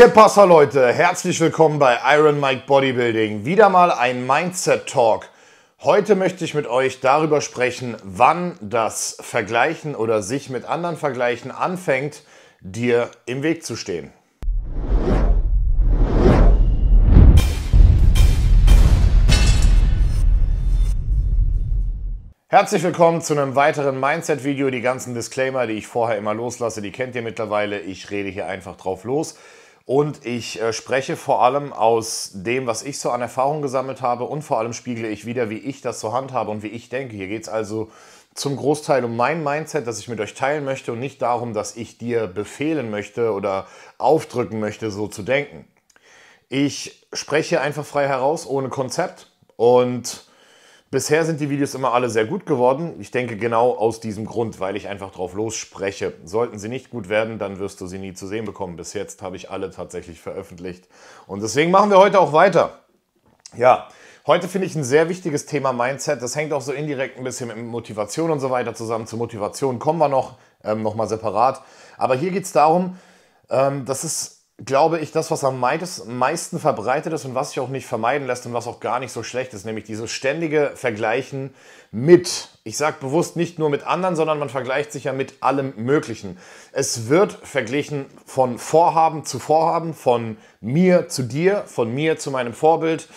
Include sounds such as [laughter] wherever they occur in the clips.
¿Qué pasa, Leute? Herzlich willkommen bei Iron Mike Bodybuilding. Wieder mal ein Mindset Talk. Heute möchte ich mit euch darüber sprechen, wann das Vergleichen oder sich mit anderen vergleichen anfängt, dir im Weg zu stehen. Herzlich willkommen zu einem weiteren Mindset-Video. Die ganzen Disclaimer, die ich vorher immer loslasse, die kennt ihr mittlerweile. Ich rede hier einfach drauf los. Und ich äh, spreche vor allem aus dem, was ich so an Erfahrung gesammelt habe und vor allem spiegle ich wieder, wie ich das so handhabe und wie ich denke. Hier geht es also zum Großteil um mein Mindset, das ich mit euch teilen möchte und nicht darum, dass ich dir befehlen möchte oder aufdrücken möchte, so zu denken. Ich spreche einfach frei heraus, ohne Konzept und Bisher sind die Videos immer alle sehr gut geworden. Ich denke genau aus diesem Grund, weil ich einfach drauf losspreche. Sollten sie nicht gut werden, dann wirst du sie nie zu sehen bekommen. Bis jetzt habe ich alle tatsächlich veröffentlicht. Und deswegen machen wir heute auch weiter. Ja, heute finde ich ein sehr wichtiges Thema Mindset. Das hängt auch so indirekt ein bisschen mit Motivation und so weiter zusammen. Zu Motivation kommen wir noch, ähm, nochmal separat. Aber hier geht es darum, ähm, dass es glaube ich, das, was am meisten verbreitet ist und was sich auch nicht vermeiden lässt und was auch gar nicht so schlecht ist, nämlich dieses ständige Vergleichen mit, ich sage bewusst nicht nur mit anderen, sondern man vergleicht sich ja mit allem Möglichen. Es wird verglichen von Vorhaben zu Vorhaben, von mir zu dir, von mir zu meinem Vorbild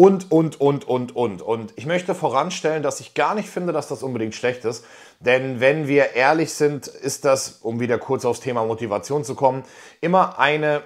und, und, und, und, und. Und ich möchte voranstellen, dass ich gar nicht finde, dass das unbedingt schlecht ist. Denn wenn wir ehrlich sind, ist das, um wieder kurz aufs Thema Motivation zu kommen, immer eine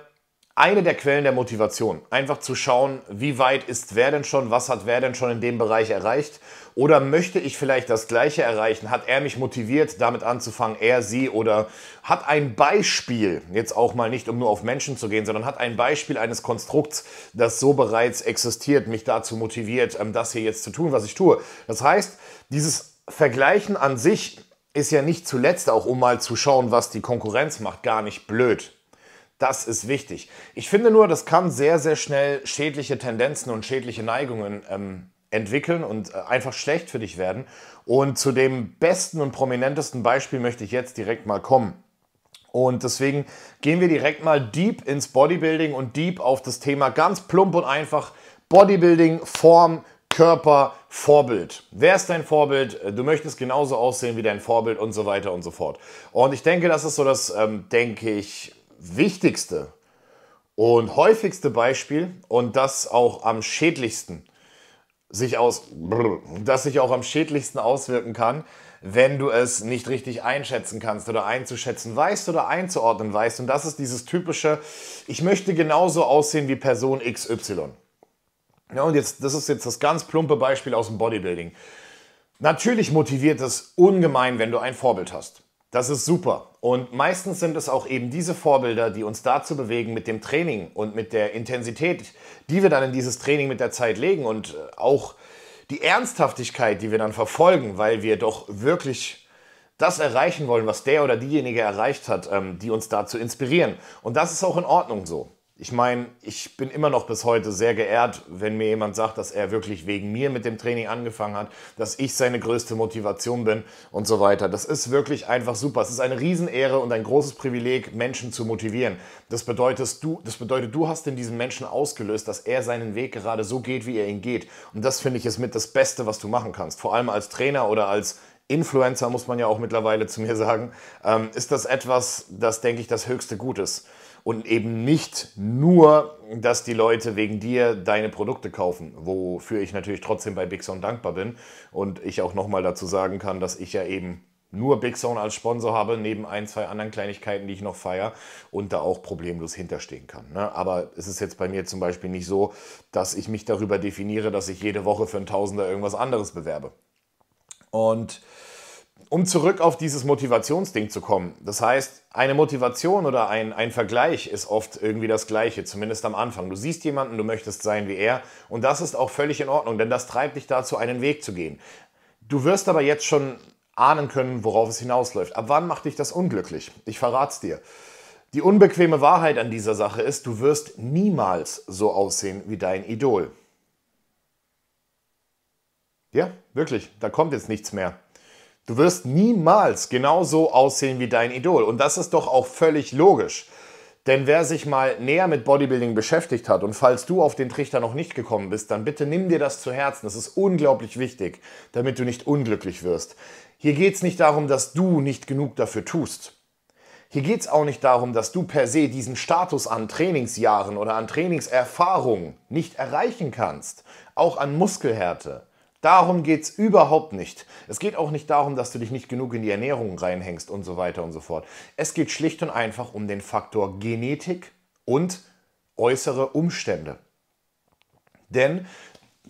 eine der Quellen der Motivation. Einfach zu schauen, wie weit ist wer denn schon, was hat wer denn schon in dem Bereich erreicht oder möchte ich vielleicht das Gleiche erreichen? Hat er mich motiviert, damit anzufangen, er, sie oder hat ein Beispiel, jetzt auch mal nicht, um nur auf Menschen zu gehen, sondern hat ein Beispiel eines Konstrukts, das so bereits existiert, mich dazu motiviert, ähm, das hier jetzt zu tun, was ich tue. Das heißt, dieses Vergleichen an sich ist ja nicht zuletzt auch, um mal zu schauen, was die Konkurrenz macht, gar nicht blöd. Das ist wichtig. Ich finde nur, das kann sehr, sehr schnell schädliche Tendenzen und schädliche Neigungen ähm, entwickeln und äh, einfach schlecht für dich werden. Und zu dem besten und prominentesten Beispiel möchte ich jetzt direkt mal kommen. Und deswegen gehen wir direkt mal deep ins Bodybuilding und deep auf das Thema ganz plump und einfach Bodybuilding, Form, Körper, Vorbild. Wer ist dein Vorbild? Äh, du möchtest genauso aussehen wie dein Vorbild und so weiter und so fort. Und ich denke, das ist so das, ähm, denke ich, wichtigste und häufigste Beispiel und das auch am schädlichsten sich aus, das sich auch am schädlichsten auswirken kann, wenn du es nicht richtig einschätzen kannst oder einzuschätzen weißt oder einzuordnen weißt. Und das ist dieses typische, ich möchte genauso aussehen wie Person XY. Ja, und jetzt, das ist jetzt das ganz plumpe Beispiel aus dem Bodybuilding. Natürlich motiviert es ungemein, wenn du ein Vorbild hast. Das ist super. Und meistens sind es auch eben diese Vorbilder, die uns dazu bewegen, mit dem Training und mit der Intensität, die wir dann in dieses Training mit der Zeit legen und äh, auch die Ernsthaftigkeit, die wir dann verfolgen, weil wir doch wirklich das erreichen wollen, was der oder diejenige erreicht hat, ähm, die uns dazu inspirieren. Und das ist auch in Ordnung so ich meine, ich bin immer noch bis heute sehr geehrt, wenn mir jemand sagt, dass er wirklich wegen mir mit dem Training angefangen hat, dass ich seine größte Motivation bin und so weiter. Das ist wirklich einfach super. Es ist eine Riesenehre und ein großes Privileg, Menschen zu motivieren. Das bedeutet, du, das bedeutet, du hast in diesem Menschen ausgelöst, dass er seinen Weg gerade so geht, wie er ihn geht. Und das finde ich ist mit das Beste, was du machen kannst. Vor allem als Trainer oder als Influencer, muss man ja auch mittlerweile zu mir sagen, ähm, ist das etwas, das, denke ich, das höchste Gut ist und eben nicht nur, dass die Leute wegen dir deine Produkte kaufen, wofür ich natürlich trotzdem bei Big Zone dankbar bin und ich auch nochmal dazu sagen kann, dass ich ja eben nur Big Zone als Sponsor habe, neben ein, zwei anderen Kleinigkeiten, die ich noch feiere und da auch problemlos hinterstehen kann. Ne? Aber es ist jetzt bei mir zum Beispiel nicht so, dass ich mich darüber definiere, dass ich jede Woche für ein Tausender irgendwas anderes bewerbe. Und um zurück auf dieses Motivationsding zu kommen. Das heißt, eine Motivation oder ein, ein Vergleich ist oft irgendwie das Gleiche, zumindest am Anfang. Du siehst jemanden, du möchtest sein wie er und das ist auch völlig in Ordnung, denn das treibt dich dazu, einen Weg zu gehen. Du wirst aber jetzt schon ahnen können, worauf es hinausläuft. Ab wann macht dich das unglücklich? Ich verrat's dir. Die unbequeme Wahrheit an dieser Sache ist, du wirst niemals so aussehen wie dein Idol. Ja, wirklich, da kommt jetzt nichts mehr. Du wirst niemals genauso aussehen wie dein Idol. Und das ist doch auch völlig logisch. Denn wer sich mal näher mit Bodybuilding beschäftigt hat und falls du auf den Trichter noch nicht gekommen bist, dann bitte nimm dir das zu Herzen. Das ist unglaublich wichtig, damit du nicht unglücklich wirst. Hier geht es nicht darum, dass du nicht genug dafür tust. Hier geht es auch nicht darum, dass du per se diesen Status an Trainingsjahren oder an Trainingserfahrung nicht erreichen kannst, auch an Muskelhärte. Darum geht es überhaupt nicht. Es geht auch nicht darum, dass du dich nicht genug in die Ernährung reinhängst und so weiter und so fort. Es geht schlicht und einfach um den Faktor Genetik und äußere Umstände. Denn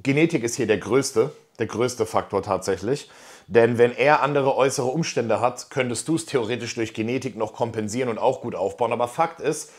Genetik ist hier der größte, der größte Faktor tatsächlich. Denn wenn er andere äußere Umstände hat, könntest du es theoretisch durch Genetik noch kompensieren und auch gut aufbauen. Aber Fakt ist,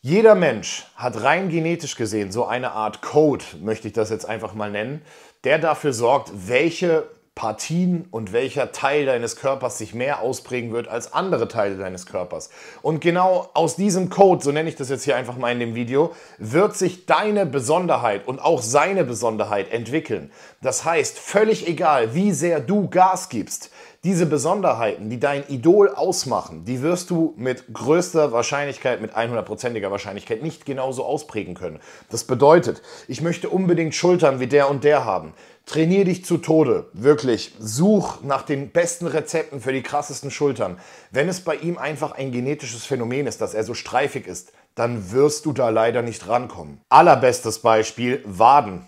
jeder Mensch hat rein genetisch gesehen so eine Art Code, möchte ich das jetzt einfach mal nennen, der dafür sorgt, welche Partien und welcher Teil deines Körpers sich mehr ausprägen wird als andere Teile deines Körpers. Und genau aus diesem Code, so nenne ich das jetzt hier einfach mal in dem Video, wird sich deine Besonderheit und auch seine Besonderheit entwickeln. Das heißt, völlig egal, wie sehr du Gas gibst, diese Besonderheiten, die dein Idol ausmachen, die wirst du mit größter Wahrscheinlichkeit, mit 100%iger Wahrscheinlichkeit nicht genauso ausprägen können. Das bedeutet, ich möchte unbedingt Schultern wie der und der haben. Trainier dich zu Tode, wirklich. Such nach den besten Rezepten für die krassesten Schultern. Wenn es bei ihm einfach ein genetisches Phänomen ist, dass er so streifig ist, dann wirst du da leider nicht rankommen. Allerbestes Beispiel, Waden.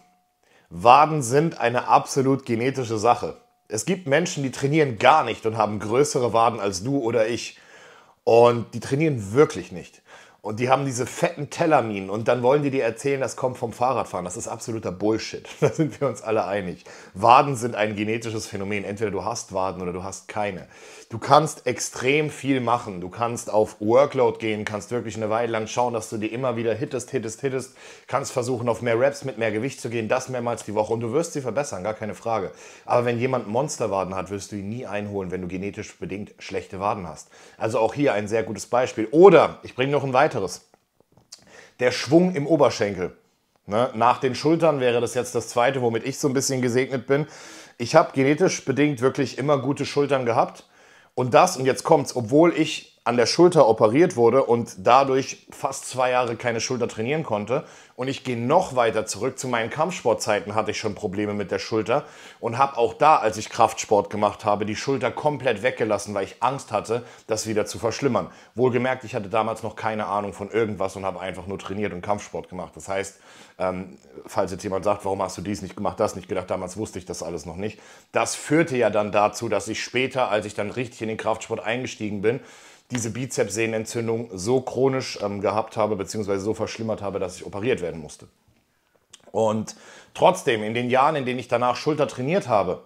Waden sind eine absolut genetische Sache. Es gibt Menschen, die trainieren gar nicht und haben größere Waden als du oder ich. Und die trainieren wirklich nicht. Und die haben diese fetten Tellerminen und dann wollen die dir erzählen, das kommt vom Fahrradfahren. Das ist absoluter Bullshit. [laughs] Da sind wir uns alle einig. Waden sind ein genetisches Phänomen. Entweder du hast Waden oder du hast keine. Du kannst extrem viel machen. Du kannst auf Workload gehen, kannst wirklich eine Weile lang schauen, dass du dir immer wieder hittest, hittest, hittest. Kannst versuchen, auf mehr Reps mit mehr Gewicht zu gehen, das mehrmals die Woche. Und du wirst sie verbessern, gar keine Frage. Aber wenn jemand Monsterwaden hat, wirst du ihn nie einholen, wenn du genetisch bedingt schlechte Waden hast. Also auch hier ein sehr gutes Beispiel. Oder ich bringe noch ein weiteres weiteres. Der Schwung im Oberschenkel. Ne? Nach den Schultern wäre das jetzt das zweite, womit ich so ein bisschen gesegnet bin. Ich habe genetisch bedingt wirklich immer gute Schultern gehabt. Und das, und jetzt kommt's, obwohl ich an der Schulter operiert wurde und dadurch fast zwei Jahre keine Schulter trainieren konnte. Und ich gehe noch weiter zurück. Zu meinen Kampfsportzeiten hatte ich schon Probleme mit der Schulter und habe auch da, als ich Kraftsport gemacht habe, die Schulter komplett weggelassen, weil ich Angst hatte, das wieder zu verschlimmern. Wohlgemerkt, ich hatte damals noch keine Ahnung von irgendwas und habe einfach nur trainiert und Kampfsport gemacht. Das heißt, ähm, falls jetzt jemand sagt, warum hast du dies nicht gemacht, das nicht gedacht, damals wusste ich das alles noch nicht. Das führte ja dann dazu, dass ich später, als ich dann richtig in den Kraftsport eingestiegen bin, diese Bizepssehnenentzündung so chronisch ähm, gehabt habe, beziehungsweise so verschlimmert habe, dass ich operiert werden musste. Und trotzdem, in den Jahren, in denen ich danach Schulter trainiert habe,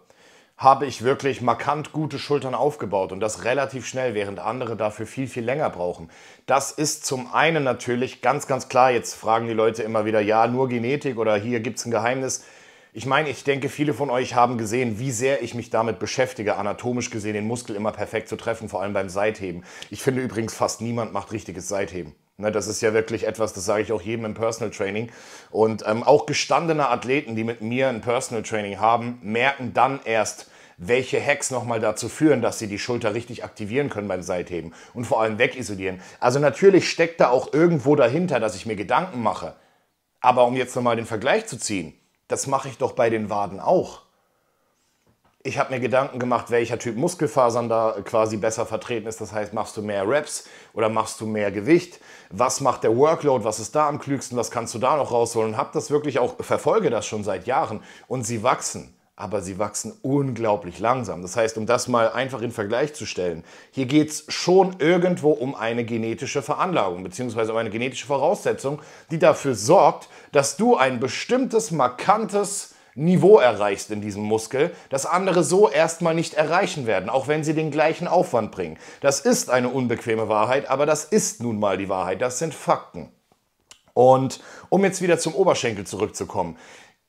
habe ich wirklich markant gute Schultern aufgebaut und das relativ schnell, während andere dafür viel, viel länger brauchen. Das ist zum einen natürlich ganz, ganz klar. Jetzt fragen die Leute immer wieder, ja, nur Genetik oder hier gibt es ein Geheimnis. Ich meine, ich denke, viele von euch haben gesehen, wie sehr ich mich damit beschäftige, anatomisch gesehen den Muskel immer perfekt zu treffen, vor allem beim Seitheben. Ich finde übrigens, fast niemand macht richtiges Seitheben. Ne, das ist ja wirklich etwas, das sage ich auch jedem im Personal Training. Und ähm, auch gestandene Athleten, die mit mir ein Personal Training haben, merken dann erst, welche Hacks nochmal dazu führen, dass sie die Schulter richtig aktivieren können beim Seitheben und vor allem wegisolieren. Also natürlich steckt da auch irgendwo dahinter, dass ich mir Gedanken mache. Aber um jetzt nochmal den Vergleich zu ziehen, das mache ich doch bei den Waden auch. Ich habe mir Gedanken gemacht, welcher Typ Muskelfasern da quasi besser vertreten ist. Das heißt, machst du mehr Reps oder machst du mehr Gewicht? Was macht der Workload? Was ist da am klügsten? Was kannst du da noch rausholen? Hab das wirklich auch, verfolge das schon seit Jahren und sie wachsen aber sie wachsen unglaublich langsam. Das heißt, um das mal einfach in Vergleich zu stellen, hier geht es schon irgendwo um eine genetische Veranlagung, beziehungsweise um eine genetische Voraussetzung, die dafür sorgt, dass du ein bestimmtes, markantes Niveau erreichst in diesem Muskel, das andere so erstmal nicht erreichen werden, auch wenn sie den gleichen Aufwand bringen. Das ist eine unbequeme Wahrheit, aber das ist nun mal die Wahrheit, das sind Fakten. Und um jetzt wieder zum Oberschenkel zurückzukommen.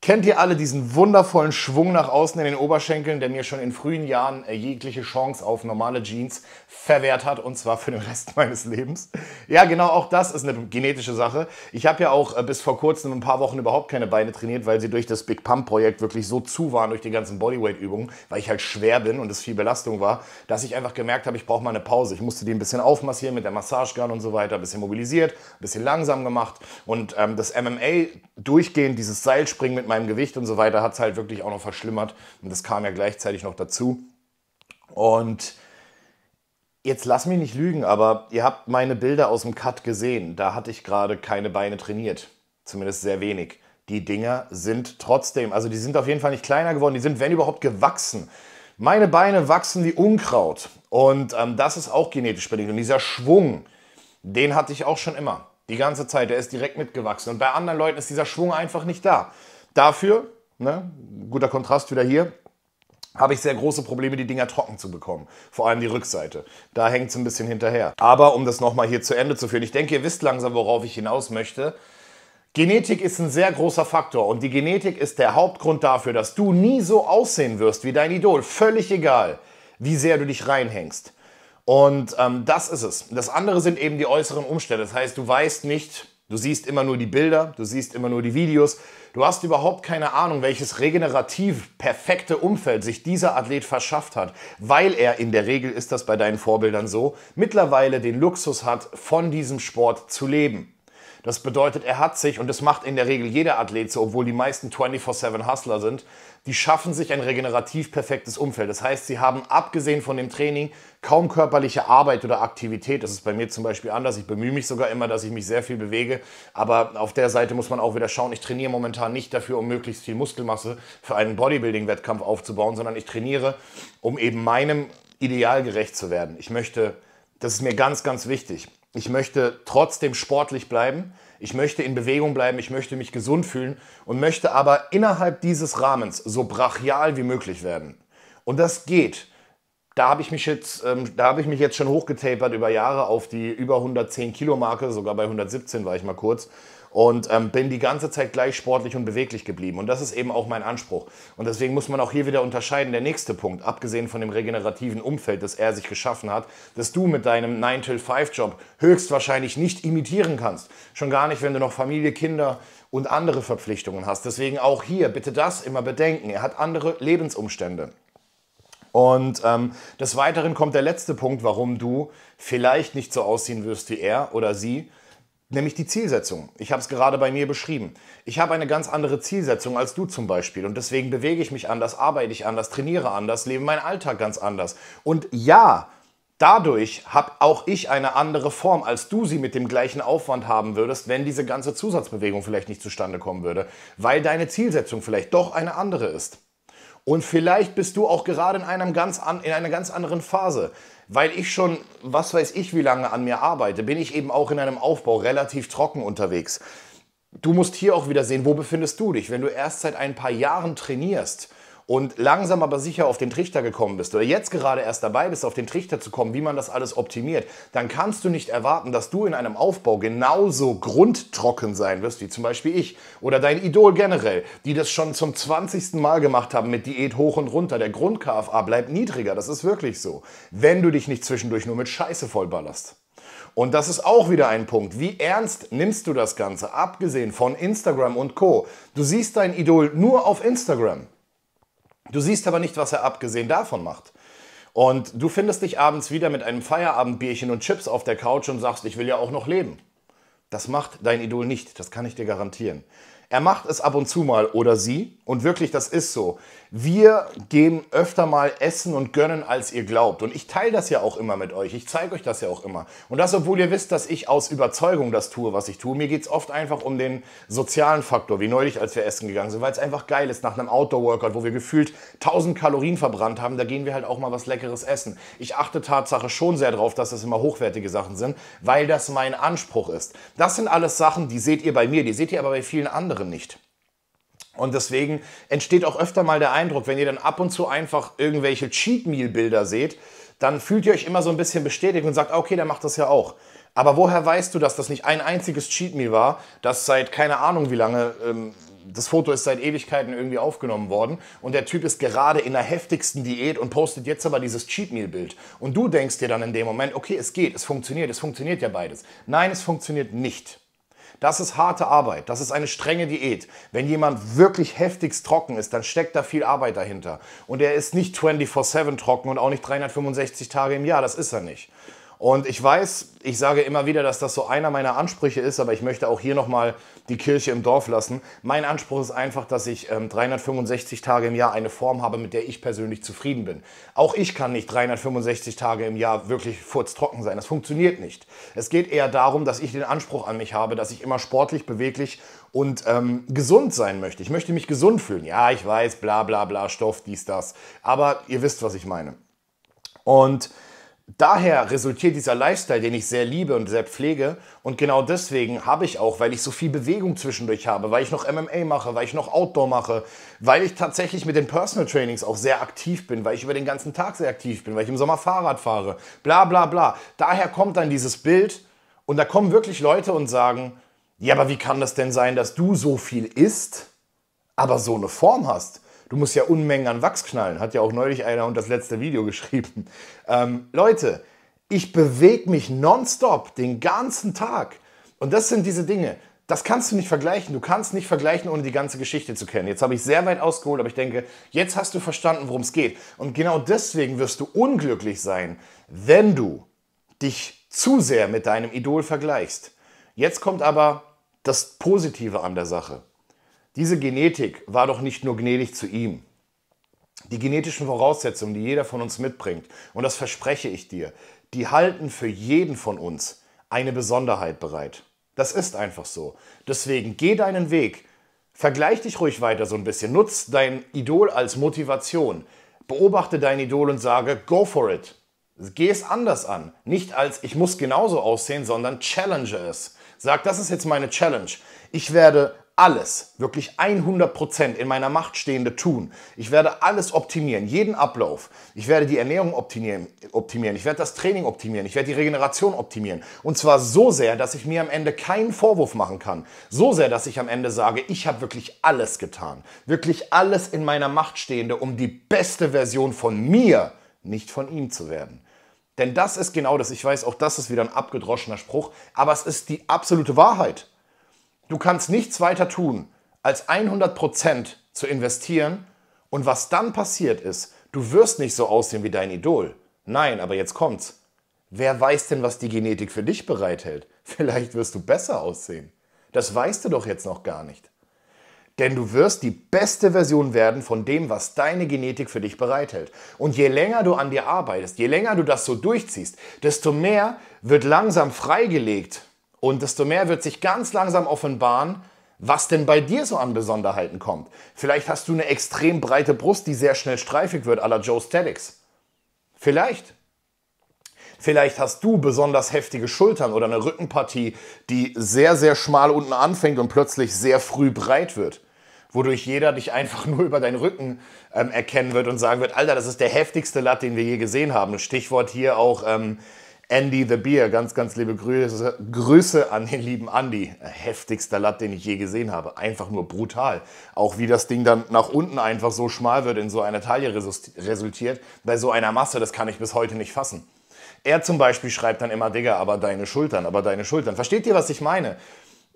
Kennt ihr alle diesen wundervollen Schwung nach außen in den Oberschenkeln, der mir schon in frühen Jahren äh, jegliche Chance auf normale Jeans verwehrt hat und zwar für den Rest [laughs] meines Lebens? Ja, genau, auch das ist eine genetische Sache. Ich habe ja auch äh, bis vor kurzem ein paar Wochen überhaupt keine Beine trainiert, weil sie durch das Big Pump Projekt wirklich so zu waren durch die ganzen Bodyweight Übungen, weil ich halt schwer bin und es viel Belastung war, dass ich einfach gemerkt habe, ich brauche mal eine Pause. Ich musste die ein bisschen aufmassieren mit der Massagegun und so weiter, ein bisschen mobilisiert, ein bisschen langsam gemacht und ähm, das MMA durchgehend dieses Seilspringen mit meinem Gewicht und so weiter hat es halt wirklich auch noch verschlimmert. Und das kam ja gleichzeitig noch dazu. Und jetzt lass mich nicht lügen, aber ihr habt meine Bilder aus dem Cut gesehen. Da hatte ich gerade keine Beine trainiert. Zumindest sehr wenig. Die Dinger sind trotzdem, also die sind auf jeden Fall nicht kleiner geworden, die sind, wenn überhaupt, gewachsen. Meine Beine wachsen wie Unkraut. Und ähm, das ist auch genetisch bedingt. Und dieser Schwung, den hatte ich auch schon immer. Die ganze Zeit, der ist direkt mitgewachsen. Und bei anderen Leuten ist dieser Schwung einfach nicht da. Dafür, ne, guter Kontrast wieder hier, habe ich sehr große Probleme, die Dinger trocken zu bekommen. Vor allem die Rückseite. Da hängt es ein bisschen hinterher. Aber um das nochmal hier zu Ende zu führen, ich denke, ihr wisst langsam, worauf ich hinaus möchte. Genetik ist ein sehr großer Faktor und die Genetik ist der Hauptgrund dafür, dass du nie so aussehen wirst wie dein Idol. Völlig egal, wie sehr du dich reinhängst. Und ähm, das ist es. Das andere sind eben die äußeren Umstände. Das heißt, du weißt nicht, Du siehst immer nur die Bilder, du siehst immer nur die Videos. Du hast überhaupt keine Ahnung, welches regenerativ perfekte Umfeld sich dieser Athlet verschafft hat, weil er, in der Regel ist das bei deinen Vorbildern so, mittlerweile den Luxus hat, von diesem Sport zu leben. Das bedeutet, er hat sich, und das macht in der Regel jeder Athlet so, obwohl die meisten 24-7 Hustler sind, die schaffen sich ein regenerativ perfektes Umfeld. Das heißt, sie haben abgesehen von dem Training kaum körperliche Arbeit oder Aktivität. Das ist bei mir zum Beispiel anders. Ich bemühe mich sogar immer, dass ich mich sehr viel bewege. Aber auf der Seite muss man auch wieder schauen. Ich trainiere momentan nicht dafür, um möglichst viel Muskelmasse für einen Bodybuilding-Wettkampf aufzubauen, sondern ich trainiere, um eben meinem Ideal gerecht zu werden. Ich möchte, das ist mir ganz, ganz wichtig. Ich möchte trotzdem sportlich bleiben. Ich möchte in Bewegung bleiben. Ich möchte mich gesund fühlen und möchte aber innerhalb dieses Rahmens so brachial wie möglich werden. Und das geht. Da habe ich mich jetzt, ähm, da habe ich mich jetzt schon hochgetapert über Jahre auf die über 110 Kilo Marke. Sogar bei 117 war ich mal kurz und ähm, bin die ganze Zeit gleich sportlich und beweglich geblieben. Und das ist eben auch mein Anspruch. Und deswegen muss man auch hier wieder unterscheiden. Der nächste Punkt, abgesehen von dem regenerativen Umfeld, das er sich geschaffen hat, das du mit deinem 9 to 5 job höchstwahrscheinlich nicht imitieren kannst. Schon gar nicht, wenn du noch Familie, Kinder und andere Verpflichtungen hast. Deswegen auch hier bitte das immer bedenken. Er hat andere Lebensumstände. Und ähm, des Weiteren kommt der letzte Punkt, warum du vielleicht nicht so aussehen wirst wie er oder sie Nämlich die Zielsetzung. Ich habe es gerade bei mir beschrieben. Ich habe eine ganz andere Zielsetzung als du zum Beispiel. Und deswegen bewege ich mich anders, arbeite ich anders, trainiere anders, lebe meinen Alltag ganz anders. Und ja, dadurch habe auch ich eine andere Form, als du sie mit dem gleichen Aufwand haben würdest, wenn diese ganze Zusatzbewegung vielleicht nicht zustande kommen würde. Weil deine Zielsetzung vielleicht doch eine andere ist. Und vielleicht bist du auch gerade in, einem ganz an, in einer ganz anderen Phase. Weil ich schon, was weiß ich, wie lange an mir arbeite, bin ich eben auch in einem Aufbau relativ trocken unterwegs. Du musst hier auch wieder sehen, wo befindest du dich. Wenn du erst seit ein paar Jahren trainierst, und langsam aber sicher auf den Trichter gekommen bist oder jetzt gerade erst dabei bist, auf den Trichter zu kommen, wie man das alles optimiert, dann kannst du nicht erwarten, dass du in einem Aufbau genauso grundtrocken sein wirst wie zum Beispiel ich oder dein Idol generell, die das schon zum 20. Mal gemacht haben mit Diät hoch und runter. Der Grund KFA bleibt niedriger, das ist wirklich so, wenn du dich nicht zwischendurch nur mit Scheiße vollballerst. Und das ist auch wieder ein Punkt. Wie ernst nimmst du das Ganze, abgesehen von Instagram und Co? Du siehst dein Idol nur auf Instagram. Du siehst aber nicht, was er abgesehen davon macht. Und du findest dich abends wieder mit einem Feierabendbierchen und Chips auf der Couch und sagst, ich will ja auch noch leben. Das macht dein Idol nicht, das kann ich dir garantieren. Er macht es ab und zu mal oder sie und wirklich, das ist so. Wir gehen öfter mal essen und gönnen, als ihr glaubt. Und ich teile das ja auch immer mit euch. Ich zeige euch das ja auch immer. Und das, obwohl ihr wisst, dass ich aus Überzeugung das tue, was ich tue. Mir geht es oft einfach um den sozialen Faktor, wie neulich, als wir essen gegangen sind, weil es einfach geil ist nach einem Outdoor-Workout, wo wir gefühlt 1000 Kalorien verbrannt haben. Da gehen wir halt auch mal was Leckeres essen. Ich achte Tatsache schon sehr darauf, dass das immer hochwertige Sachen sind, weil das mein Anspruch ist. Das sind alles Sachen, die seht ihr bei mir, die seht ihr aber bei vielen anderen nicht. Und deswegen entsteht auch öfter mal der Eindruck, wenn ihr dann ab und zu einfach irgendwelche Cheat Meal Bilder seht, dann fühlt ihr euch immer so ein bisschen bestätigt und sagt, okay, der macht das ja auch. Aber woher weißt du, dass das nicht ein einziges Cheat Meal war, das seit keine Ahnung wie lange ähm, das Foto ist seit Ewigkeiten irgendwie aufgenommen worden und der Typ ist gerade in der heftigsten Diät und postet jetzt aber dieses Cheat Meal Bild. Und du denkst dir dann in dem Moment, okay, es geht, es funktioniert, es funktioniert ja beides. Nein, es funktioniert nicht. Das ist harte Arbeit, das ist eine strenge Diät. Wenn jemand wirklich heftigst trocken ist, dann steckt da viel Arbeit dahinter. Und er ist nicht 24-7 trocken und auch nicht 365 Tage im Jahr, das ist er nicht. Und ich weiß, ich sage immer wieder, dass das so einer meiner Ansprüche ist, aber ich möchte auch hier nochmal die Kirche im Dorf lassen. Mein Anspruch ist einfach, dass ich ähm, 365 Tage im Jahr eine Form habe, mit der ich persönlich zufrieden bin. Auch ich kann nicht 365 Tage im Jahr wirklich furztrocken sein. Das funktioniert nicht. Es geht eher darum, dass ich den Anspruch an mich habe, dass ich immer sportlich, beweglich und ähm, gesund sein möchte. Ich möchte mich gesund fühlen. Ja, ich weiß, bla bla bla, Stoff, dies, das. Aber ihr wisst, was ich meine. Und daher resultiert dieser Lifestyle, den ich sehr liebe und sehr pflege. Und genau deswegen habe ich auch, weil ich so viel Bewegung zwischendurch habe, weil ich noch MMA mache, weil ich noch Outdoor mache, weil ich tatsächlich mit den Personal Trainings auch sehr aktiv bin, weil ich über den ganzen Tag sehr aktiv bin, weil ich im Sommer Fahrrad fahre, bla bla bla. Daher kommt dann dieses Bild und da kommen wirklich Leute und sagen, ja, aber wie kann das denn sein, dass du so viel isst, aber so eine Form hast? Du musst ja Unmengen an Wachs knallen, hat ja auch neulich einer und das letzte Video [laughs] geschrieben. Ähm, Leute, ich bewege mich nonstop den ganzen Tag. Und das sind diese Dinge. Das kannst du nicht vergleichen. Du kannst nicht vergleichen, ohne die ganze Geschichte zu kennen. Jetzt habe ich sehr weit ausgeholt, aber ich denke, jetzt hast du verstanden, worum es geht. Und genau deswegen wirst du unglücklich sein, wenn du dich zu sehr mit deinem Idol vergleichst. Jetzt kommt aber das Positive an der Sache. Diese Genetik war doch nicht nur gnädig zu ihm. Die genetischen Voraussetzungen, die jeder von uns mitbringt, und das verspreche ich dir, die halten für jeden von uns eine Besonderheit bereit. Das ist einfach so. Deswegen geh deinen Weg, vergleich dich ruhig weiter so ein bisschen, nutz dein Idol als Motivation, beobachte dein Idol und sage, go for it. Geh es anders an. Nicht als ich muss genauso aussehen, sondern challenge es. Sag, das ist jetzt meine Challenge. Ich werde alles, wirklich 100% in meiner Macht Stehende tun. Ich werde alles optimieren, jeden Ablauf. Ich werde die Ernährung optimieren, optimieren. ich werde das Training optimieren, ich werde die Regeneration optimieren. Und zwar so sehr, dass ich mir am Ende keinen Vorwurf machen kann. So sehr, dass ich am Ende sage, ich habe wirklich alles getan. Wirklich alles in meiner Macht Stehende, um die beste Version von mir, nicht von ihm zu werden. Denn das ist genau das. Ich weiß, auch das ist wieder ein abgedroschener Spruch, aber es ist die absolute Wahrheit. Du kannst nichts weiter tun, als 100% zu investieren. Und was dann passiert ist, du wirst nicht so aussehen wie dein Idol. Nein, aber jetzt kommt's. Wer weiß denn, was die Genetik für dich bereithält? [laughs] Vielleicht wirst du besser aussehen. Das weißt du doch jetzt noch gar nicht. Denn du wirst die beste Version werden von dem, was deine Genetik für dich bereithält. Und je länger du an dir arbeitest, je länger du das so durchziehst, desto mehr wird langsam freigelegt, und desto mehr wird sich ganz langsam offenbaren, was denn bei dir so an Besonderheiten kommt. Vielleicht hast du eine extrem breite Brust, die sehr schnell streifig wird, à la Joe Statics. Vielleicht. Vielleicht hast du besonders heftige Schultern oder eine Rückenpartie, die sehr, sehr schmal unten anfängt und plötzlich sehr früh breit wird. Wodurch jeder dich einfach [laughs] nur über deinen Rücken ähm, erkennen wird und sagen wird, Alter, das ist der heftigste Latt, den wir je gesehen haben. Stichwort hier auch ähm, Andy the Beer. Ganz, ganz liebe Grüße, Grüße an den lieben Andy. Heftigster Latt, den ich je gesehen habe. Einfach nur brutal. Auch wie das Ding dann nach unten einfach so schmal wird, in so einer Taille resultiert. Bei so einer Masse, das kann ich bis heute nicht fassen. Er zum Beispiel schreibt dann immer, Digga, aber deine Schultern, aber deine Schultern. Versteht ihr, was ich meine?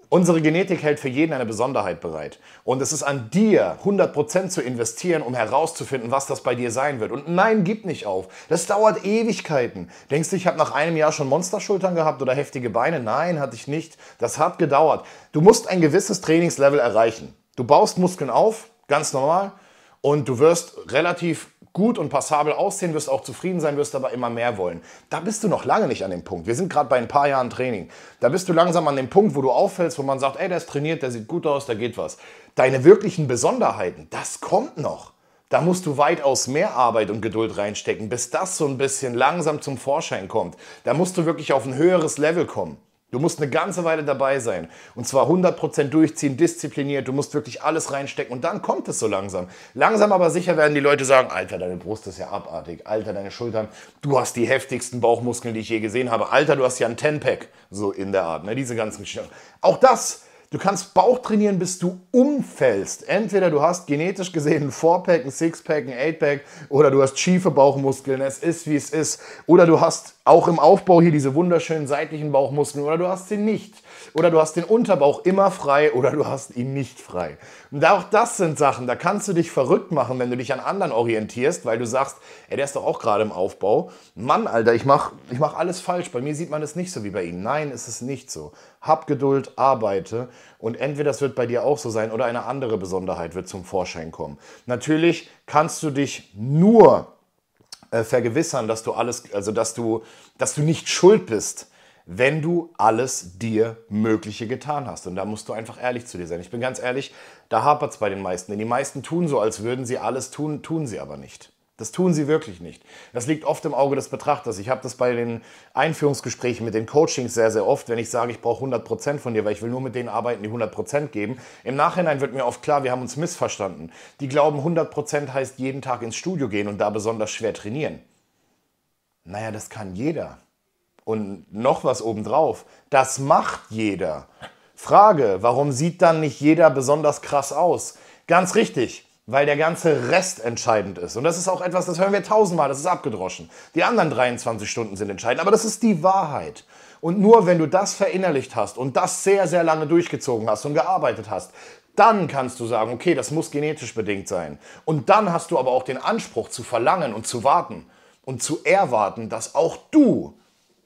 Unsere Genetik hält für jeden eine Besonderheit bereit. Und es ist an dir, 100% zu investieren, um herauszufinden, was das bei dir sein wird. Und nein, gib nicht auf. Das dauert Ewigkeiten. Denkst du, ich habe nach einem Jahr schon Monsterschultern gehabt oder heftige Beine? Nein, hatte ich nicht. Das hat gedauert. Du musst ein gewisses Trainingslevel erreichen. Du baust Muskeln auf, ganz normal. Und du wirst relativ gut und passabel aussehen, wirst auch zufrieden sein, wirst aber immer mehr wollen. Da bist du noch lange nicht an dem Punkt. Wir sind gerade bei ein paar Jahren Training. Da bist du langsam an dem Punkt, wo du auffällst, wo man sagt, ey, der ist trainiert, der sieht gut aus, da geht was. Deine wirklichen Besonderheiten, das kommt noch. Da musst du weitaus mehr Arbeit und Geduld reinstecken, bis das so ein bisschen langsam zum Vorschein kommt. Da musst du wirklich auf ein höheres Level kommen. Du musst eine ganze Weile dabei sein. Und zwar 100% durchziehen, diszipliniert. Du musst wirklich alles reinstecken. Und dann kommt es so langsam. Langsam aber sicher werden die Leute sagen, Alter, deine Brust ist ja abartig. Alter, deine Schultern. Du hast die heftigsten Bauchmuskeln, die ich je gesehen habe. Alter, du hast ja ein Ten-Pack. So in der Art. Ne? Diese ganzen Geschichten. Auch das Du kannst Bauch trainieren, bis du umfällst. Entweder du hast genetisch gesehen ein Four-Pack, ein Six-Pack, ein Eight-Pack oder du hast schiefe Bauchmuskeln. Es ist, wie es ist. Oder du hast auch im Aufbau hier diese wunderschönen seitlichen Bauchmuskeln oder du hast sie nicht oder du hast den Unterbauch immer frei oder du hast ihn nicht frei. Und auch das sind Sachen, da kannst du dich verrückt machen, wenn du dich an anderen orientierst, weil du sagst, ey, der ist doch auch gerade im Aufbau. Mann, Alter, ich mach, ich mach alles falsch. Bei mir sieht man es nicht so wie bei ihm. Nein, es ist nicht so. Hab Geduld, arbeite und entweder das wird bei dir auch so sein oder eine andere Besonderheit wird zum Vorschein kommen. Natürlich kannst du dich nur äh, vergewissern, dass du alles, also dass du, dass du nicht schuld bist wenn du alles dir Mögliche getan hast. Und da musst du einfach ehrlich zu dir sein. Ich bin ganz ehrlich, da hapert es bei den meisten. Denn die meisten tun so, als würden sie alles tun, tun sie aber nicht. Das tun sie wirklich nicht. Das liegt oft im Auge des Betrachters. Ich habe das bei den Einführungsgesprächen mit den Coachings sehr, sehr oft, wenn ich sage, ich brauche 100% von dir, weil ich will nur mit denen arbeiten, die 100% geben. Im Nachhinein wird mir oft klar, wir haben uns missverstanden. Die glauben, 100% heißt jeden Tag ins Studio gehen und da besonders schwer trainieren. Naja, das kann jeder und noch was obendrauf. Das macht jeder. Frage, warum sieht dann nicht jeder besonders krass aus? Ganz richtig, weil der ganze Rest entscheidend ist. Und das ist auch etwas, das hören wir tausendmal, das ist abgedroschen. Die anderen 23 Stunden sind entscheidend, aber das ist die Wahrheit. Und nur wenn du das verinnerlicht hast und das sehr, sehr lange durchgezogen hast und gearbeitet hast, dann kannst du sagen, okay, das muss genetisch bedingt sein. Und dann hast du aber auch den Anspruch zu verlangen und zu warten und zu erwarten, dass auch du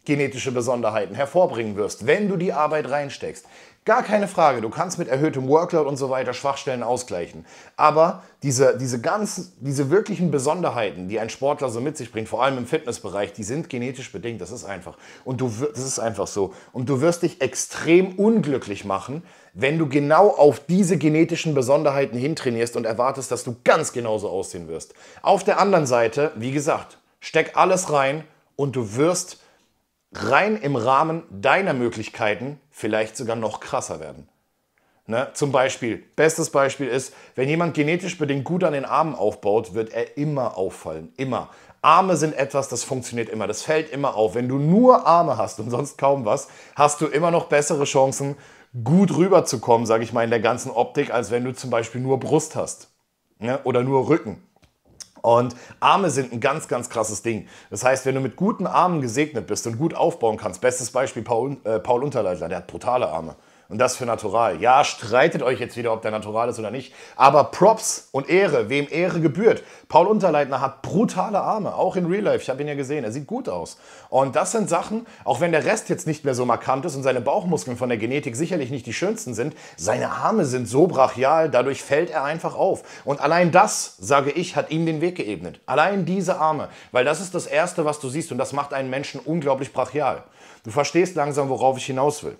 genetische Besonderheiten hervorbringen wirst, wenn du die Arbeit reinsteckst. Gar keine Frage, du kannst mit erhöhtem Workload und so weiter Schwachstellen ausgleichen. Aber diese, diese, ganz, diese wirklichen Besonderheiten, die ein Sportler so mit sich bringt, vor allem im Fitnessbereich, die sind genetisch bedingt, das ist einfach. Und du, das ist einfach so. Und du wirst dich extrem unglücklich machen, wenn du genau auf diese genetischen Besonderheiten hintrainierst und erwartest, dass du ganz genauso aussehen wirst. Auf der anderen Seite, wie gesagt, steck alles rein und du wirst rein im Rahmen deiner Möglichkeiten vielleicht sogar noch krasser werden. Ne? Zum Beispiel, bestes Beispiel ist, wenn jemand genetisch bedingt gut an den Armen aufbaut, wird er immer auffallen. Immer. Arme sind etwas, das funktioniert immer, das fällt immer auf. Wenn du nur Arme hast und sonst kaum was, hast du immer noch bessere Chancen, gut rüberzukommen, sage ich mal, in der ganzen Optik, als wenn du zum Beispiel nur Brust hast ne? oder nur Rücken und Arme sind ein ganz, ganz krasses Ding. Das heißt, wenn du mit guten Armen gesegnet bist und gut aufbauen kannst, bestes Beispiel Paul, äh, Paul Unterleitner, der hat brutale Arme. Und das für Natural. Ja, streitet euch jetzt wieder, ob der Natural ist oder nicht. Aber Props und Ehre, wem Ehre gebührt. Paul Unterleitner hat brutale Arme, auch in Real Life. Ich habe ihn ja gesehen, er sieht gut aus. Und das sind Sachen, auch wenn der Rest jetzt nicht mehr so markant ist und seine Bauchmuskeln von der Genetik sicherlich nicht die schönsten sind, seine Arme sind so brachial, dadurch fällt er einfach auf. Und allein das, sage ich, hat ihm den Weg geebnet. Allein diese Arme. Weil das ist das Erste, was du siehst und das macht einen Menschen unglaublich brachial. Du verstehst langsam, worauf ich hinaus will.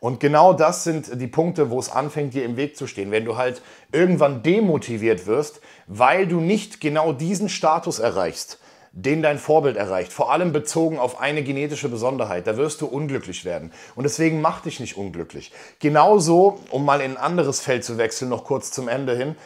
Und genau das sind die Punkte, wo es anfängt, dir im Weg zu stehen. Wenn du halt irgendwann demotiviert wirst, weil du nicht genau diesen Status erreichst, den dein Vorbild erreicht, vor allem bezogen auf eine genetische Besonderheit, da wirst du unglücklich werden. Und deswegen mach dich nicht unglücklich. Genauso, um mal in ein anderes Feld zu wechseln, noch kurz zum Ende hin,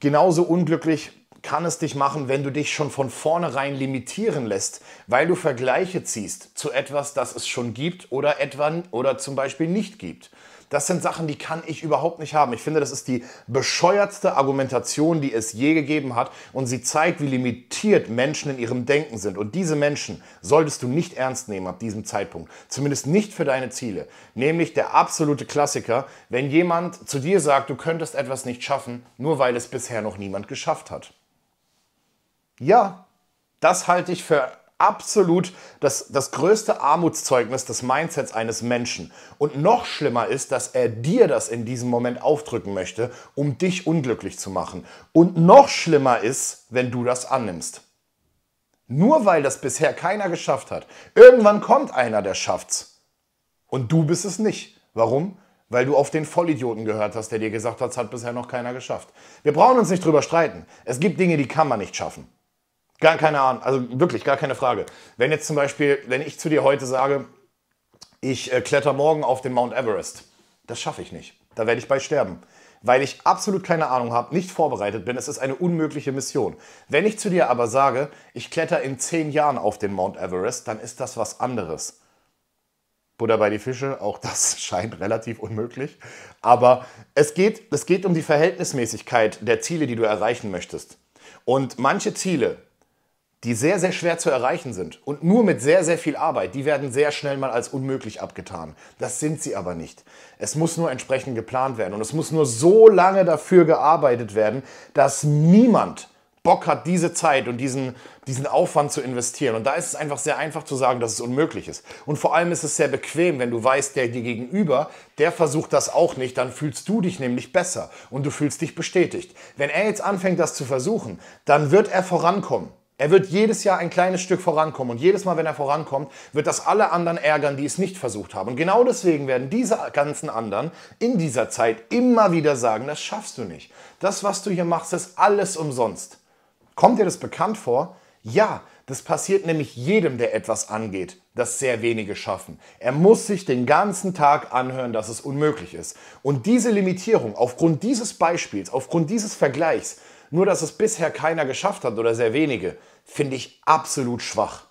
genauso unglücklich kann es dich machen, wenn du dich schon von vornherein limitieren lässt, weil du Vergleiche ziehst zu etwas, das es schon gibt oder etwa oder zum Beispiel nicht gibt. Das sind Sachen, die kann ich überhaupt nicht haben. Ich finde, das ist die bescheuertste Argumentation, die es je gegeben hat. Und sie zeigt, wie limitiert Menschen in ihrem Denken sind. Und diese Menschen solltest du nicht ernst nehmen ab diesem Zeitpunkt. Zumindest nicht für deine Ziele. Nämlich der absolute Klassiker, wenn jemand zu dir sagt, du könntest etwas nicht schaffen, nur weil es bisher noch niemand geschafft hat. Ja, das halte ich für absolut das, das größte Armutszeugnis des Mindsets eines Menschen. Und noch schlimmer ist, dass er dir das in diesem Moment aufdrücken möchte, um dich unglücklich zu machen. Und noch schlimmer ist, wenn du das annimmst. Nur weil das bisher keiner geschafft hat. Irgendwann kommt einer, der schafft's. Und du bist es nicht. Warum? Weil du auf den Vollidioten gehört hast, der dir gesagt hat, es hat bisher noch keiner geschafft. Wir brauchen uns nicht drüber streiten. Es gibt Dinge, die kann man nicht schaffen. Gar keine Ahnung, also wirklich gar keine Frage. Wenn jetzt zum Beispiel, wenn ich zu dir heute sage, ich äh, kletter morgen auf den Mount Everest, das schaffe ich nicht. Da werde ich bei sterben. Weil ich absolut keine Ahnung habe, nicht vorbereitet bin. Es ist eine unmögliche Mission. Wenn ich zu dir aber sage, ich kletter in zehn Jahren auf den Mount Everest, dann ist das was anderes. Buddha bei die Fische, auch [laughs] das scheint relativ unmöglich. Aber es geht, es geht um die Verhältnismäßigkeit der Ziele, die du erreichen möchtest. Und manche Ziele, die sehr, sehr schwer zu erreichen sind und nur mit sehr, sehr viel Arbeit, die werden sehr schnell mal als unmöglich abgetan. Das sind sie aber nicht. Es muss nur entsprechend geplant werden und es muss nur so lange dafür gearbeitet werden, dass niemand Bock hat, diese Zeit und diesen, diesen Aufwand zu investieren. Und da ist es einfach sehr einfach zu sagen, dass es unmöglich ist. Und vor allem ist es sehr bequem, wenn du weißt, der dir gegenüber, der versucht das auch nicht, dann fühlst du dich nämlich besser und du fühlst dich bestätigt. Wenn er jetzt anfängt, das zu versuchen, dann wird er vorankommen. Er wird jedes Jahr ein kleines Stück vorankommen und jedes Mal, wenn er vorankommt, wird das alle anderen ärgern, die es nicht versucht haben. Und genau deswegen werden diese ganzen anderen in dieser Zeit immer wieder sagen, das schaffst du nicht. Das, was du hier machst, ist alles umsonst. Kommt dir das bekannt vor? Ja, das passiert nämlich jedem, der etwas angeht, das sehr wenige schaffen. Er muss sich den ganzen Tag anhören, dass es unmöglich ist. Und diese Limitierung aufgrund dieses Beispiels, aufgrund dieses Vergleichs, nur dass es bisher keiner geschafft hat oder sehr wenige, finde ich absolut schwach.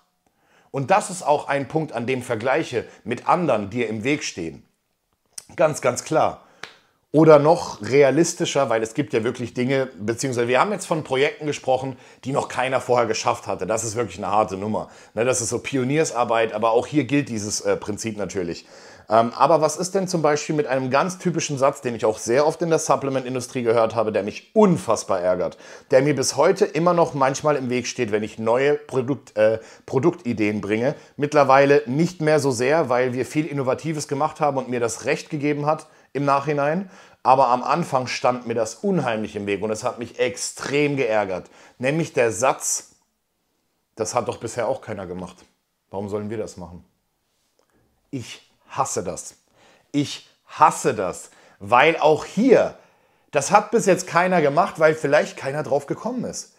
Und das ist auch ein Punkt, an dem Vergleiche mit anderen dir im Weg stehen. Ganz, ganz klar. Oder noch realistischer, weil es gibt ja wirklich Dinge, beziehungsweise wir haben jetzt von Projekten gesprochen, die noch keiner vorher geschafft hatte. Das ist wirklich eine harte Nummer. Ne, das ist so Pioniersarbeit, aber auch hier gilt dieses äh, Prinzip natürlich. Ähm, aber was ist denn zum Beispiel mit einem ganz typischen Satz, den ich auch sehr oft in der Supplement-Industrie gehört habe, der mich unfassbar ärgert, der mir bis heute immer noch manchmal im Weg steht, wenn ich neue Produkt, äh, Produktideen bringe. Mittlerweile nicht mehr so sehr, weil wir viel Innovatives gemacht haben und mir das Recht gegeben hat im Nachhinein. Aber am Anfang stand mir das unheimlich im Weg und es hat mich extrem geärgert. Nämlich der Satz, das hat doch bisher auch keiner gemacht. Warum sollen wir das machen? Ich hasse das. Ich hasse das, weil auch hier, das hat bis jetzt keiner gemacht, weil vielleicht keiner drauf gekommen ist.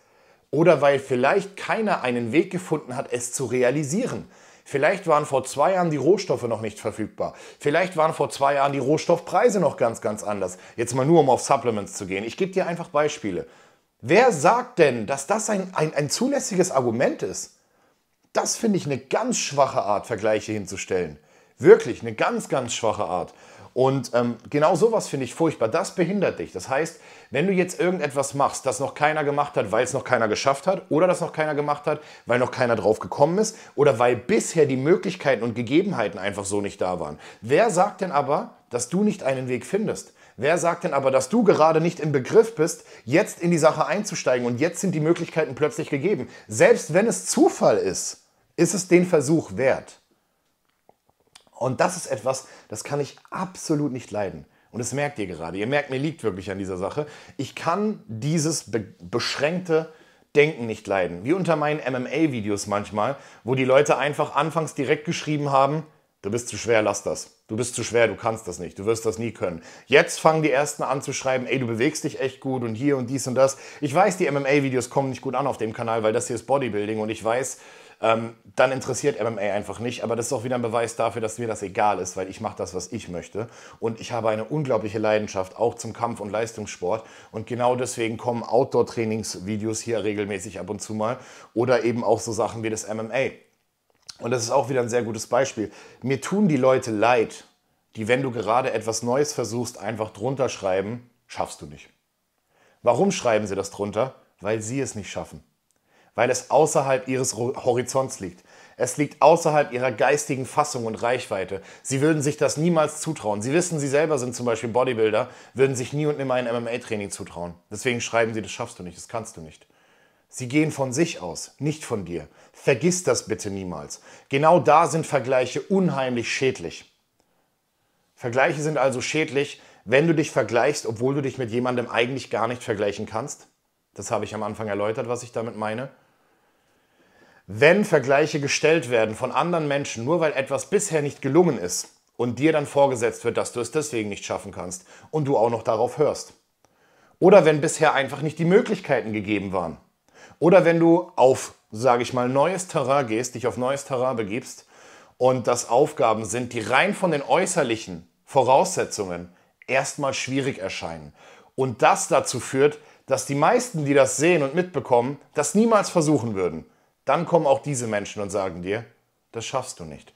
Oder weil vielleicht keiner einen Weg gefunden hat, es zu realisieren. Vielleicht waren vor zwei Jahren die Rohstoffe noch nicht verfügbar. Vielleicht waren vor zwei Jahren die Rohstoffpreise noch ganz, ganz anders. Jetzt mal nur, um auf Supplements zu gehen. Ich gebe dir einfach Beispiele. Wer sagt denn, dass das ein, ein, ein zulässiges Argument ist? Das finde ich eine ganz schwache Art, Vergleiche hinzustellen. Wirklich, eine ganz, ganz schwache Art. Und ähm, genau sowas finde ich furchtbar. Das behindert dich. Das heißt, wenn du jetzt irgendetwas machst, das noch keiner gemacht hat, weil es noch keiner geschafft hat, oder das noch keiner gemacht hat, weil noch keiner drauf gekommen ist, oder weil bisher die Möglichkeiten und Gegebenheiten einfach so nicht da waren. Wer sagt denn aber, dass du nicht einen Weg findest? Wer sagt denn aber, dass du gerade nicht im Begriff bist, jetzt in die Sache einzusteigen und jetzt sind die Möglichkeiten plötzlich gegeben? Selbst wenn es Zufall ist, ist es den Versuch wert. Und das ist etwas, das kann ich absolut nicht leiden. Und das merkt ihr gerade. Ihr merkt, mir liegt wirklich an dieser Sache. Ich kann dieses be beschränkte Denken nicht leiden. Wie unter meinen MMA-Videos manchmal, wo die Leute einfach anfangs direkt geschrieben haben, du bist zu schwer, lass das. Du bist zu schwer, du kannst das nicht, du wirst das nie können. Jetzt fangen die Ersten an zu schreiben, ey, du bewegst dich echt gut und hier und dies und das. Ich weiß, die MMA-Videos kommen nicht gut an auf dem Kanal, weil das hier ist Bodybuilding und ich weiß, ähm, dann interessiert MMA einfach nicht. Aber das ist auch wieder ein Beweis dafür, dass mir das egal ist, weil ich mache das, was ich möchte. Und ich habe eine unglaubliche Leidenschaft auch zum Kampf- und Leistungssport. Und genau deswegen kommen Outdoor-Trainingsvideos hier regelmäßig ab und zu mal. Oder eben auch so Sachen wie das MMA. Und das ist auch wieder ein sehr gutes Beispiel. Mir tun die Leute leid, die, wenn du gerade etwas Neues versuchst, einfach drunter schreiben, schaffst du nicht. Warum schreiben sie das drunter? Weil sie es nicht schaffen weil es außerhalb ihres Horizonts liegt. Es liegt außerhalb ihrer geistigen Fassung und Reichweite. Sie würden sich das niemals zutrauen. Sie wissen, sie selber sind zum Beispiel Bodybuilder, würden sich nie und nimmer ein MMA-Training zutrauen. Deswegen schreiben sie, das schaffst du nicht, das kannst du nicht. Sie gehen von sich aus, nicht von dir. Vergiss das bitte niemals. Genau da sind Vergleiche unheimlich schädlich. Vergleiche sind also schädlich, wenn du dich vergleichst, obwohl du dich mit jemandem eigentlich gar nicht vergleichen kannst. Das habe ich am Anfang erläutert, was ich damit meine. Wenn Vergleiche gestellt werden von anderen Menschen, nur weil etwas bisher nicht gelungen ist und dir dann vorgesetzt wird, dass du es deswegen nicht schaffen kannst und du auch noch darauf hörst. Oder wenn bisher einfach nicht die Möglichkeiten gegeben waren. Oder wenn du auf, sage ich mal, neues Terrain gehst, dich auf neues Terrain begibst und das Aufgaben sind, die rein von den äußerlichen Voraussetzungen erstmal schwierig erscheinen. Und das dazu führt, dass die meisten, die das sehen und mitbekommen, das niemals versuchen würden. Dann kommen auch diese Menschen und sagen dir, das schaffst du nicht.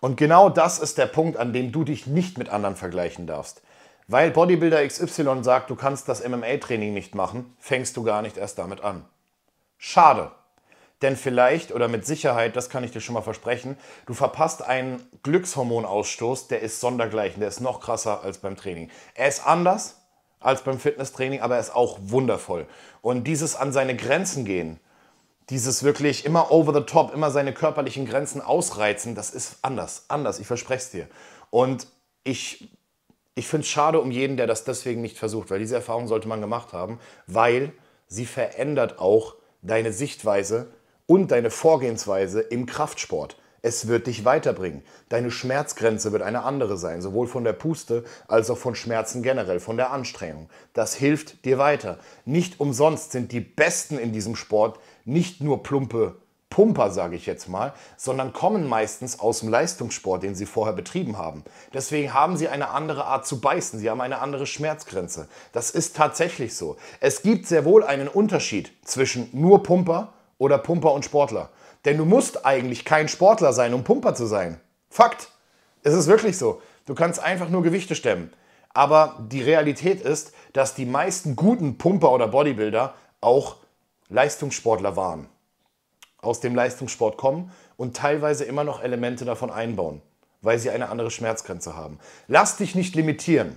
Und genau das ist der Punkt, an dem du dich nicht mit anderen vergleichen darfst. Weil Bodybuilder XY sagt, du kannst das MMA-Training nicht machen, fängst du gar nicht erst damit an. Schade. Denn vielleicht oder mit Sicherheit, das kann ich dir schon mal versprechen, du verpasst einen Glückshormonausstoß, der ist sondergleichen, der ist noch krasser als beim Training. Er ist anders als beim Fitnesstraining, aber er ist auch wundervoll. Und dieses an seine Grenzen gehen, dieses wirklich immer over the top, immer seine körperlichen Grenzen ausreizen, das ist anders, anders, ich verspreche es dir. Und ich, ich finde es schade um jeden, der das deswegen nicht versucht, weil diese Erfahrung sollte man gemacht haben, weil sie verändert auch deine Sichtweise und deine Vorgehensweise im Kraftsport. Es wird dich weiterbringen. Deine Schmerzgrenze wird eine andere sein, sowohl von der Puste als auch von Schmerzen generell, von der Anstrengung. Das hilft dir weiter. Nicht umsonst sind die Besten in diesem Sport nicht nur plumpe Pumper, sage ich jetzt mal, sondern kommen meistens aus dem Leistungssport, den sie vorher betrieben haben. Deswegen haben sie eine andere Art zu beißen, sie haben eine andere Schmerzgrenze. Das ist tatsächlich so. Es gibt sehr wohl einen Unterschied zwischen nur Pumper oder Pumper und Sportler. Denn du musst eigentlich kein Sportler sein, um Pumper zu sein. Fakt. Es ist wirklich so. Du kannst einfach nur Gewichte stemmen. Aber die Realität ist, dass die meisten guten Pumper oder Bodybuilder auch Leistungssportler waren, aus dem Leistungssport kommen und teilweise immer noch Elemente davon einbauen, weil sie eine andere Schmerzgrenze haben. Lass dich nicht limitieren,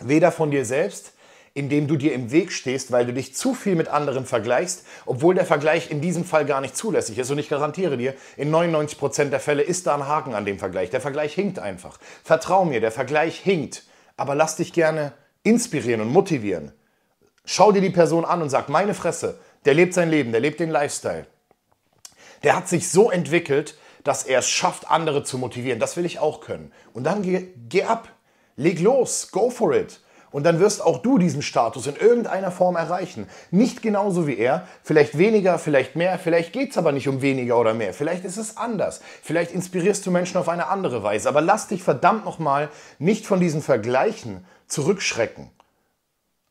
weder von dir selbst, indem du dir im Weg stehst, weil du dich zu viel mit anderen vergleichst, obwohl der Vergleich in diesem Fall gar nicht zulässig ist. Und ich garantiere dir, in 99% der Fälle ist da ein Haken an dem Vergleich. Der Vergleich hinkt einfach. Vertrau mir, der Vergleich hinkt. Aber lass dich gerne inspirieren und motivieren. Schau dir die Person an und sag, meine Fresse, der lebt sein Leben, der lebt den Lifestyle. Der hat sich so entwickelt, dass er es schafft, andere zu motivieren. Das will ich auch können. Und dann geh, geh ab, leg los, go for it. Und dann wirst auch du diesen Status in irgendeiner Form erreichen. Nicht genauso wie er, vielleicht weniger, vielleicht mehr, vielleicht geht es aber nicht um weniger oder mehr, vielleicht ist es anders, vielleicht inspirierst du Menschen auf eine andere Weise, aber lass dich verdammt nochmal nicht von diesen Vergleichen zurückschrecken.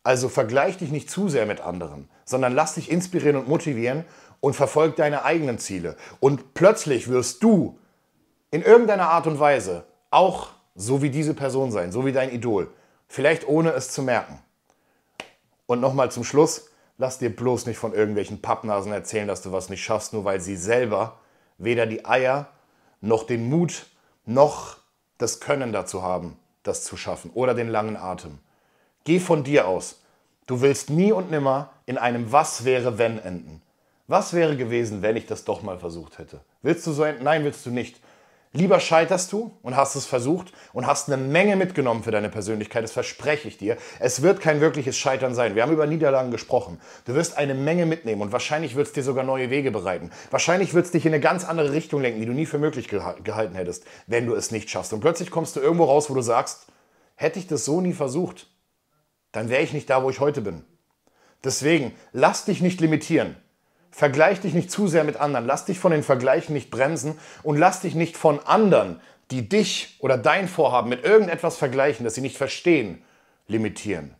Also vergleich dich nicht zu sehr mit anderen, sondern lass dich inspirieren und motivieren und verfolg deine eigenen Ziele. Und plötzlich wirst du in irgendeiner Art und Weise auch so wie diese Person sein, so wie dein Idol. Vielleicht ohne es zu merken. Und nochmal zum Schluss, lass dir bloß nicht von irgendwelchen Pappnasen erzählen, dass du was nicht schaffst, nur weil sie selber weder die Eier noch den Mut noch das Können dazu haben, das zu schaffen oder den langen Atem. Geh von dir aus. Du willst nie und nimmer in einem Was wäre wenn enden. Was wäre gewesen, wenn ich das doch mal versucht hätte? Willst du so enden? Nein, willst du nicht. Lieber scheiterst du und hast es versucht und hast eine Menge mitgenommen für deine Persönlichkeit, das verspreche ich dir. Es wird kein wirkliches Scheitern sein. Wir haben über Niederlagen gesprochen. Du wirst eine Menge mitnehmen und wahrscheinlich wird es dir sogar neue Wege bereiten. Wahrscheinlich wird es dich in eine ganz andere Richtung lenken, die du nie für möglich gehalten hättest, wenn du es nicht schaffst. Und plötzlich kommst du irgendwo raus, wo du sagst, hätte ich das so nie versucht, dann wäre ich nicht da, wo ich heute bin. Deswegen, lass dich nicht limitieren. Vergleich dich nicht zu sehr mit anderen. Lass dich von den Vergleichen nicht bremsen und lass dich nicht von anderen, die dich oder dein Vorhaben mit irgendetwas vergleichen, das sie nicht verstehen, limitieren.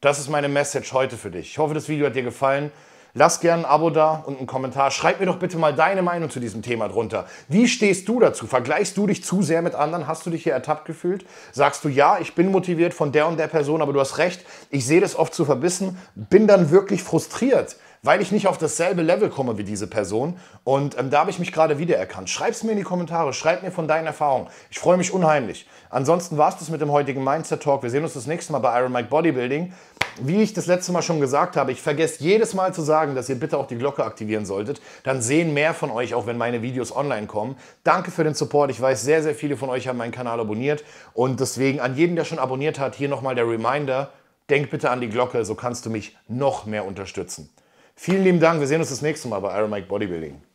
Das ist meine Message heute für dich. Ich hoffe, das Video hat dir gefallen. Lass gerne ein Abo da und einen Kommentar. Schreib mir doch bitte mal deine Meinung zu diesem Thema drunter. Wie stehst du dazu? Vergleichst du dich zu sehr mit anderen? Hast du dich hier ertappt gefühlt? Sagst du, ja, ich bin motiviert von der und der Person, aber du hast recht, ich sehe das oft zu verbissen, bin dann wirklich frustriert weil ich nicht auf dasselbe Level komme wie diese Person. Und ähm, da habe ich mich gerade wiedererkannt. Schreib es mir in die Kommentare, schreib mir von deinen Erfahrungen. Ich freue mich unheimlich. Ansonsten war es das mit dem heutigen Mindset Talk. Wir sehen uns das nächste Mal bei Iron Mike Bodybuilding. Wie ich das letzte Mal schon gesagt habe, ich vergesse jedes Mal zu sagen, dass ihr bitte auch die Glocke aktivieren solltet. Dann sehen mehr von euch, auch wenn meine Videos online kommen. Danke für den Support. Ich weiß, sehr, sehr viele von euch haben meinen Kanal abonniert. Und deswegen an jeden, der schon abonniert hat, hier nochmal der Reminder. Denk bitte an die Glocke, so kannst du mich noch mehr unterstützen. Vielen lieben Dank. Wir sehen uns das nächste Mal bei Iron Mike Bodybuilding.